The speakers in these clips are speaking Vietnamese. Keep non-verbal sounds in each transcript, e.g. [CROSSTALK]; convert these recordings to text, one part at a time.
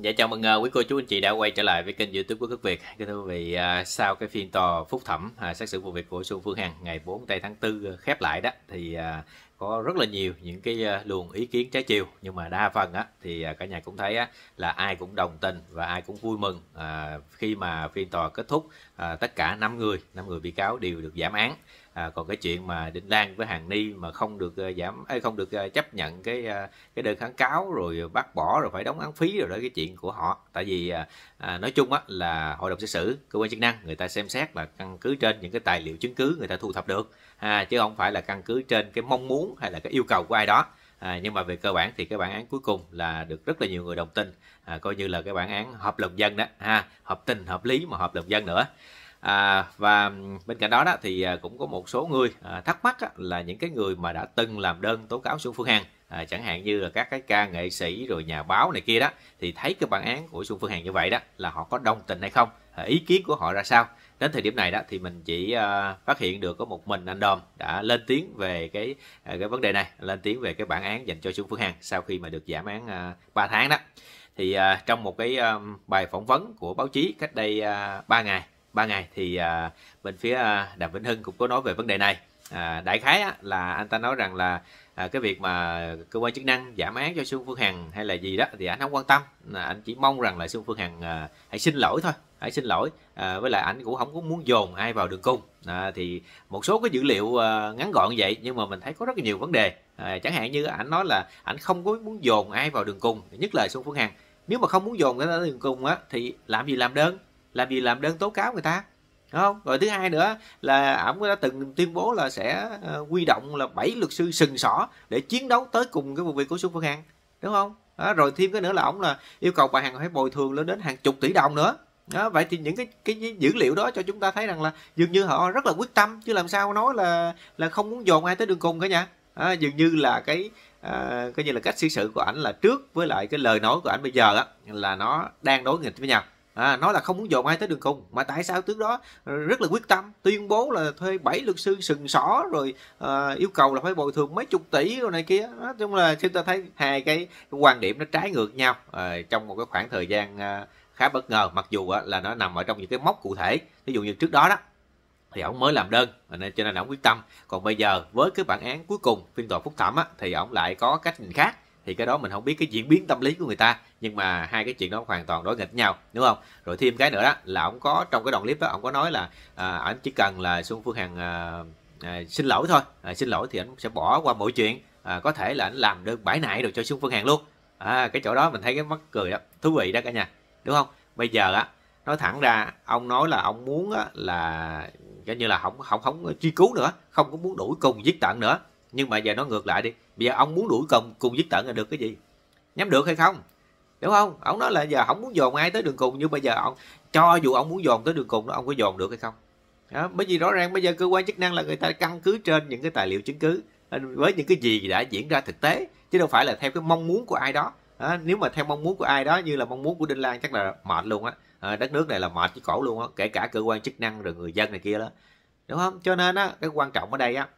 Dạ chào mừng à, quý cô chú anh chị đã quay trở lại với kênh youtube của Quốc Việt Kính thưa quý vị, à, sau cái phiên tòa phúc thẩm à, xét xử vụ việc của Xuân Phương Hằng ngày 4 tây tháng 4 khép lại đó Thì có rất là nhiều những cái ờ, luồng ý kiến trái chiều nhưng mà đa phần á thì ờ, cả nhà cũng thấy á là ai cũng đồng tình và ai cũng vui mừng à, khi mà phiên tòa kết thúc à, tất cả năm người năm người bị cáo đều được giảm án à, còn cái chuyện mà Đinh Lan với Hàng Ni mà không được giảm ấy, không được chấp nhận cái cái đơn kháng cáo rồi bác bỏ rồi phải đóng án phí rồi đó cái chuyện của họ tại vì à, nói chung á, là hội đồng xét xử cơ quan chức năng người ta xem xét là căn cứ trên những cái tài liệu chứng cứ người ta thu thập được à, chứ không phải là căn cứ trên cái mong muốn hay là cái yêu cầu của ai đó à, nhưng mà về cơ bản thì cái bản án cuối cùng là được rất là nhiều người đồng tình à, coi như là cái bản án hợp lòng dân đó ha hợp tình hợp lý mà hợp lòng dân nữa à, và bên cạnh đó đó thì à, cũng có một số người à, thắc mắc á, là những cái người mà đã từng làm đơn tố cáo Xuân Phương Hằng à, chẳng hạn như là các cái ca nghệ sĩ rồi nhà báo này kia đó thì thấy cái bản án của Xuân Phương Hằng như vậy đó là họ có đồng tình hay không à, ý kiến của họ ra sao đến thời điểm này đó thì mình chỉ uh, phát hiện được có một mình anh Đom đã lên tiếng về cái uh, cái vấn đề này lên tiếng về cái bản án dành cho Xuân Phương Hằng sau khi mà được giảm án uh, 3 tháng đó thì uh, trong một cái um, bài phỏng vấn của báo chí cách đây uh, 3 ngày 3 ngày thì à, bên phía à, Đàm Vĩnh Hưng cũng có nói về vấn đề này à, đại khái á, là anh ta nói rằng là à, cái việc mà cơ quan chức năng giảm án cho Xuân Phương Hằng hay là gì đó thì anh không quan tâm à, anh chỉ mong rằng là Xuân Phương Hằng à, hãy xin lỗi thôi hãy xin lỗi à, với lại anh cũng không có muốn dồn ai vào đường cung à, thì một số cái dữ liệu à, ngắn gọn vậy nhưng mà mình thấy có rất nhiều vấn đề à, chẳng hạn như anh nói là anh không có muốn dồn ai vào đường cung nhất là Xuân Phương Hằng nếu mà không muốn dồn cái đường cung á thì làm gì làm đơn làm gì làm đơn tố cáo người ta đúng không rồi thứ hai nữa là ổng đã từng tuyên bố là sẽ quy ờ, động là bảy luật sư sừng sỏ để chiến đấu tới cùng cái vụ việc của xuân phương hằng đúng không đó, rồi thêm cái nữa là ổng là yêu cầu bà hằng phải bồi thường lên đến hàng chục tỷ đồng nữa đó, vậy thì những cái, cái dữ liệu đó cho chúng ta thấy rằng là dường như họ rất là quyết tâm chứ làm sao nói là là không muốn dồn ai tới đường cùng cả nhà à, dường như là cái à, coi như là cách xử sự của ảnh là trước với lại cái lời nói của ảnh bây giờ á là nó đang đối nghịch với nhau à, nói là không muốn dồn ai tới đường cùng mà tại sao tướng đó ờ, rất là quyết tâm tuyên bố là thuê bảy luật sư sừng sỏ rồi à, yêu cầu là phải bồi thường mấy chục tỷ rồi này kia nói chung là chúng ta thấy hai cái quan điểm nó trái ngược nhau à, trong một cái khoảng thời gian à, khá bất ngờ mặc dù à, là nó nằm ở trong những cái mốc cụ thể ví dụ như trước đó đó thì ổng mới làm đơn nên cho nên ổng quyết tâm còn bây giờ với cái bản án cuối cùng phiên tòa phúc thẩm á, thì ổng lại có cách nhìn khác thì cái đó mình không biết cái diễn biến tâm lý của người ta nhưng mà hai cái chuyện đó hoàn toàn đối nghịch nhau đúng không rồi thêm cái nữa đó là ông có trong cái đoạn clip đó ông có nói là à, anh chỉ cần là xuân phương hằng à, à, xin lỗi thôi à, xin lỗi thì anh sẽ bỏ qua mọi chuyện à, có thể là anh làm được bãi nại được cho xuân phương hằng luôn à, cái chỗ đó mình thấy cái mắc cười đó thú vị đó cả nhà đúng không bây giờ á nói thẳng ra ông nói là ông muốn á, là coi như là không không không truy cứu nữa không có muốn đuổi cùng giết tận nữa nhưng mà giờ nó ngược lại đi bây giờ ông muốn đuổi cùng cùng giết tận là được cái gì nhắm được hay không đúng không ông nói là giờ không muốn dồn ai tới đường cùng nhưng bây giờ ông cho dù ông muốn dồn tới đường cùng đó ông có dồn được hay không đó, bởi vì rõ ràng bây giờ cơ quan chức năng là người ta căn cứ trên những cái tài liệu chứng cứ à, với những cái gì đã diễn ra thực tế chứ đâu phải là theo cái mong muốn của ai đó à, nếu mà theo mong muốn của ai đó như là mong muốn của đinh lan chắc là mệt luôn á à, đất nước này là mệt với cổ luôn á kể cả cơ quan chức năng rồi người dân này kia đó đúng không cho nên á cái quan trọng ở đây á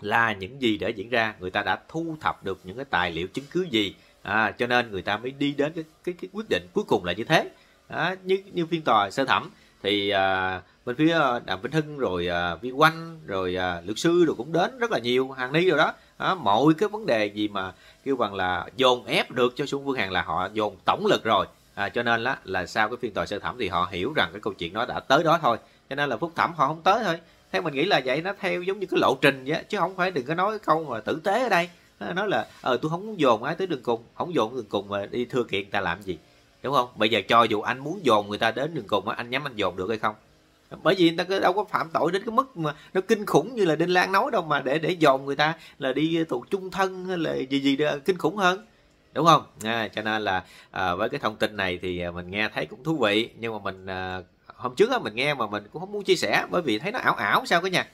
là những gì đã diễn ra người ta đã thu thập được những cái tài liệu chứng cứ gì à, cho nên người ta mới đi đến cái, cái, cái quyết định cuối cùng là như thế à, như như phiên tòa sơ thẩm thì à, bên phía à, đàm vĩnh hưng rồi à, vi quanh rồi à, luật sư rồi cũng đến rất là nhiều hàng ni rồi đó à, mọi cái vấn đề gì mà kêu bằng là dồn ép được cho xuống vương hàng là họ dồn tổng lực rồi à, cho nên là là sau cái phiên tòa sơ thẩm thì họ hiểu rằng cái câu chuyện nó đã tới đó thôi cho nên là phúc thẩm họ không tới thôi theo mình nghĩ là vậy nó theo giống như cái lộ trình vậy chứ không phải đừng có nói câu mà tử tế ở đây nó nói là ờ tôi không muốn dồn ai tới đường cùng không dồn đường cùng mà đi thưa kiện ta làm gì đúng không bây giờ cho dù anh muốn dồn người ta đến đường cùng á anh nhắm anh dồn được hay không bởi vì người ta đâu có phạm tội đến cái mức mà nó kinh khủng như là đinh lan nói đâu mà để để dồn người ta là đi tù chung thân hay là gì gì đó, kinh khủng hơn đúng không à, cho nên là à, với cái thông tin này thì à, mình nghe thấy cũng thú vị nhưng mà mình à, hôm trước á, mình nghe mà mình cũng không muốn chia sẻ bởi vì thấy nó ảo ảo sao cái nhà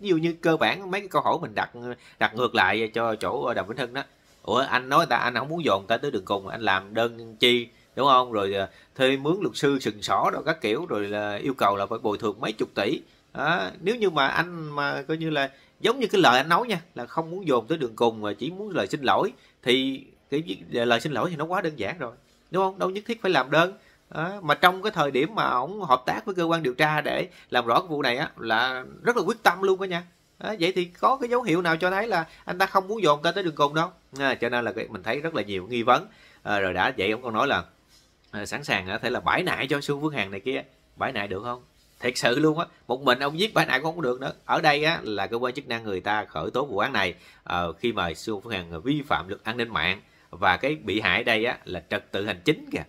ví dụ như cơ bản mấy cái câu hỏi mình đặt đặt ngược lại cho chỗ đàm vĩnh hưng đó ủa anh nói người ta anh không muốn dồn ta tới đường cùng anh làm đơn chi đúng không rồi ờ, thuê mướn luật sư sừng sỏ rồi các kiểu rồi là yêu cầu là phải bồi thường mấy chục tỷ à, nếu như mà anh mà coi như là giống như cái lời anh nói nha là không muốn dồn tới đường cùng mà chỉ muốn lời xin lỗi thì cái lời xin lỗi thì nó quá đơn giản rồi đúng không đâu nhất thiết phải làm đơn à, mà trong cái thời điểm mà ổng hợp tác với cơ quan điều tra để làm rõ cái vụ này á là rất là quyết tâm luôn đó nha à, vậy thì có cái dấu hiệu nào cho thấy là anh ta không muốn dồn ta tới đường cùng đâu à, cho nên là cái, mình thấy rất là nhiều nghi vấn à, rồi đã vậy ông còn nói là à, sẵn sàng có thể là bãi nại cho Xuân Phương hàng này kia bãi nại được không thiệt sự luôn á một mình ông giết bãi nại cũng không được nữa ở đây á là cơ quan chức năng người ta khởi tố vụ án này à, khi mà Xuân Phương hàng vi phạm luật an ninh mạng và cái bị hại đây á là trật tự hành chính kìa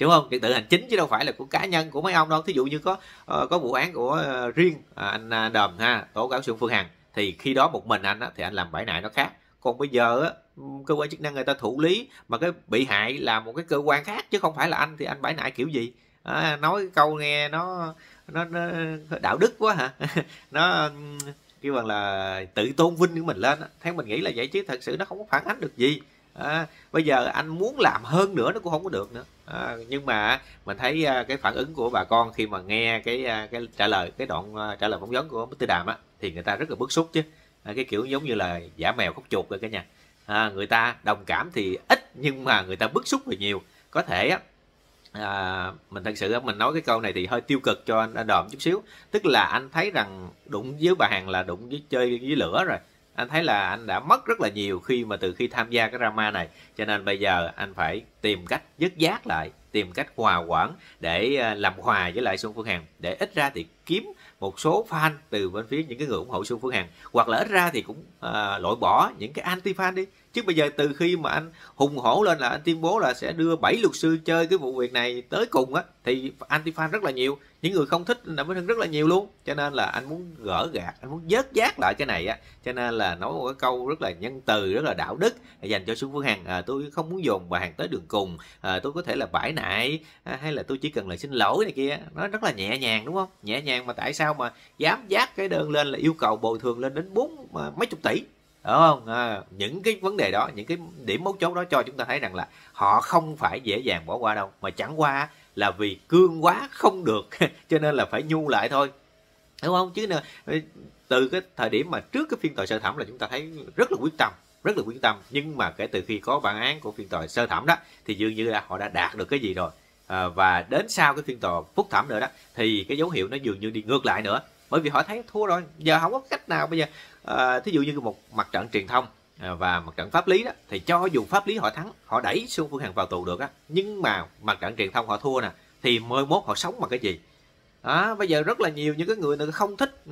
đúng không trật tự hành chính chứ đâu phải là của cá nhân của mấy ông đâu thí dụ như có ờ, có vụ án của ờ, riêng à, anh à, đờm ha tổ cáo xuống phương hằng thì khi đó một mình anh á, thì anh làm bãi nại nó khác còn bây giờ á, cơ quan chức năng người ta thụ lý mà cái bị hại là một cái cơ quan khác chứ không phải là anh thì anh bãi nại kiểu gì à, nói câu nghe nó nó, nó đạo đức quá hả [LAUGHS] nó kêu bằng là tự tôn vinh của mình lên á. theo mình nghĩ là vậy chứ thật sự nó không có phản ánh được gì à, bây giờ anh muốn làm hơn nữa nó cũng không có được nữa à, nhưng mà mình thấy à, cái phản ứng của bà con khi mà nghe cái à, cái trả lời cái đoạn à, trả lời phỏng vấn của Tư Đàm á thì người ta rất là bức xúc chứ à, cái kiểu giống như là giả mèo khóc chuột rồi cả nhà à, người ta đồng cảm thì ít nhưng mà người ta bức xúc thì nhiều có thể á à, mình thật sự mình nói cái câu này thì hơi tiêu cực cho anh đòm chút xíu tức là anh thấy rằng đụng với bà hàng là đụng với chơi với lửa rồi anh thấy là anh đã mất rất là nhiều khi mà từ khi tham gia cái drama này cho nên bây giờ anh phải tìm cách dứt giác lại tìm cách hòa quản để ờ, làm hòa với lại Xuân Phương Hằng để ít ra thì kiếm một số fan từ bên phía những cái người ủng hộ Xuân Phương Hằng hoặc là ít ra thì cũng à, loại bỏ những cái anti fan đi chứ bây giờ từ khi mà anh hùng hổ lên là anh tuyên bố là sẽ đưa bảy luật sư chơi cái vụ việc này tới cùng á thì anti fan rất là nhiều những người không thích đặng vĩnh hưng rất là nhiều luôn cho nên là anh muốn gỡ gạt anh muốn dớt vát lại cái này á cho nên là nói một cái câu rất là nhân từ rất là đạo đức dành cho xuân phương hằng à, tôi không muốn dồn bà hằng tới đường cùng à, tôi có thể là bãi nại à, hay là tôi chỉ cần là xin lỗi này kia nó rất là nhẹ nhàng đúng không nhẹ nhàng mà tại sao mà dám dát cái đơn lên là yêu cầu bồi thường lên đến bốn à, mấy chục tỷ đúng không à, những cái vấn đề đó những cái điểm mấu chốt đó cho chúng ta thấy rằng là họ không phải dễ dàng bỏ qua đâu mà chẳng qua là vì cương quá không được [LAUGHS] cho nên là phải nhu lại thôi đúng không chứ nè ờ, từ cái thời điểm mà trước cái phiên tòa sơ thẩm là chúng ta thấy rất là quyết tâm rất là quyết tâm nhưng mà kể từ khi có bản án của phiên tòa sơ thẩm đó thì dường như là họ đã đạt được cái gì rồi à, và đến sau cái phiên tòa phúc thẩm nữa đó thì cái dấu hiệu nó dường như đi ngược lại nữa bởi vì họ thấy thua rồi giờ không có cách nào bây giờ à, thí dụ như một mặt trận truyền thông À, và mặt trận pháp lý đó thì cho dù pháp lý họ thắng họ đẩy Xuân Phương Hằng vào tù được á nhưng mà mặt trận truyền thông họ thua nè thì mười mốt họ sống bằng cái gì đó, bây giờ rất là nhiều những cái người nào không thích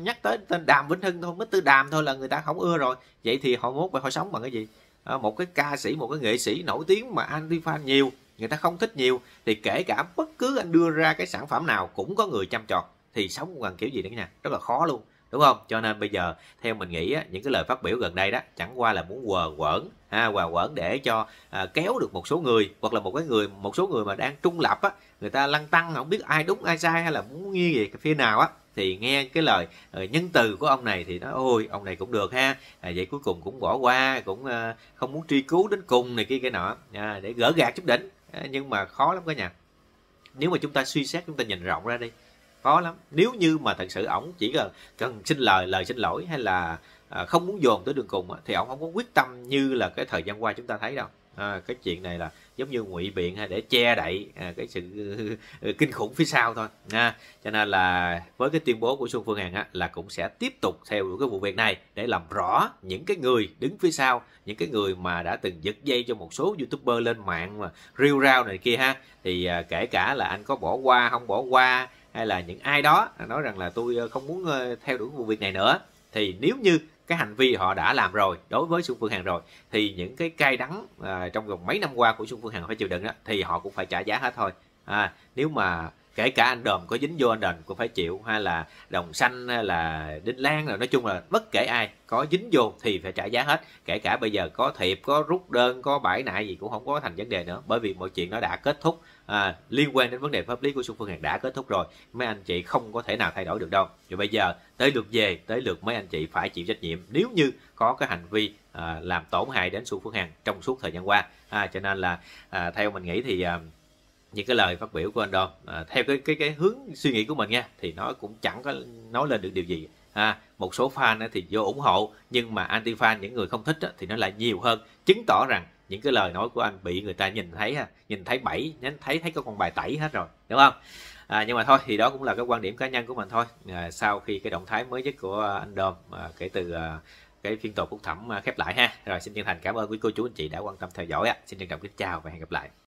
nhắc tới tên Đàm Vĩnh Hưng thôi mới tư Đàm thôi là người ta không ưa rồi vậy thì họ mốt vậy họ sống bằng cái gì à, một cái ca sĩ một cái nghệ sĩ nổi tiếng mà anti fan nhiều người ta không thích nhiều thì kể cả bất cứ anh đưa ra cái sản phẩm nào cũng có người chăm trọt thì sống bằng kiểu gì đấy nha rất là khó luôn đúng không cho nên bây giờ theo mình nghĩ á, những cái lời phát biểu gần đây đó chẳng qua là muốn quờ quẩn ha quờ quẩn để cho à, kéo được một số người hoặc là một cái người một số người mà đang trung lập á người ta lăng tăng không biết ai đúng ai sai hay là muốn nghi về cái phía nào á thì nghe cái lời ờ, nhân từ của ông này thì nó ôi ông này cũng được ha à, vậy cuối cùng cũng bỏ qua cũng à, không muốn truy cứu đến cùng này kia cái nọ à, để gỡ gạt chút đỉnh à, nhưng mà khó lắm cả nhà nếu mà chúng ta suy xét chúng ta nhìn rộng ra đi khó lắm nếu như mà thật sự ổng chỉ cần cần xin lời lời xin lỗi hay là à, không muốn dồn tới đường cùng thì ổng không có quyết tâm như là cái thời gian qua chúng ta thấy đâu à, cái chuyện này là giống như ngụy biện hay để che đậy à, cái sự [LAUGHS] kinh khủng phía sau thôi nha cho nên là với cái tuyên bố của xuân phương hằng á, là cũng sẽ tiếp tục theo đuổi cái vụ việc này để làm rõ những cái người đứng phía sau những cái người mà đã từng giật dây cho một số youtuber lên mạng mà rêu rao này kia ha thì à, kể cả là anh có bỏ qua không bỏ qua hay là những ai đó nói rằng là tôi ờ, không muốn ờ, theo đuổi vụ việc này nữa thì nếu như cái hành vi họ đã làm rồi đối với Xuân Phương Hằng rồi thì những cái cay đắng à, trong vòng mấy năm qua của Xuân Phương Hằng phải chịu đựng đó thì họ cũng phải trả giá hết thôi à, nếu mà kể cả anh đờm có dính vô anh đền cũng phải chịu hay là đồng xanh hay là đinh lan rồi nói chung là bất kể ai có dính vô thì phải trả giá hết kể cả bây giờ có thiệp có rút đơn có bãi nại gì cũng không có thành vấn đề nữa bởi vì mọi chuyện nó đã kết thúc à, liên quan đến vấn đề pháp lý của Xuân Phương Hằng đã kết thúc rồi mấy anh chị không có thể nào thay đổi được đâu rồi bây giờ tới lượt về tới lượt mấy anh chị phải chịu trách nhiệm nếu như có cái hành vi à, làm tổn hại đến Xuân Phương Hằng trong suốt thời gian qua à, cho nên là à, theo mình nghĩ thì à, những cái lời phát biểu của anh Đôn à, theo cái cái cái hướng suy nghĩ của mình nha thì nó cũng chẳng có nói lên được điều gì à, một số fan thì vô ủng hộ nhưng mà anti fan những người không thích thì nó lại nhiều hơn chứng tỏ rằng những cái lời nói của anh bị người ta nhìn thấy ha nhìn thấy bảy nhánh thấy thấy có con bài tẩy hết rồi đúng không à, nhưng mà thôi thì đó cũng là cái quan điểm cá nhân của mình thôi à, sau khi cái động thái mới nhất của anh Dom à, kể từ à, cái phiên tòa phúc thẩm à, khép lại ha rồi xin chân thành cảm ơn quý cô chú anh chị đã quan tâm theo dõi ạ xin trân trọng kính chào và hẹn gặp lại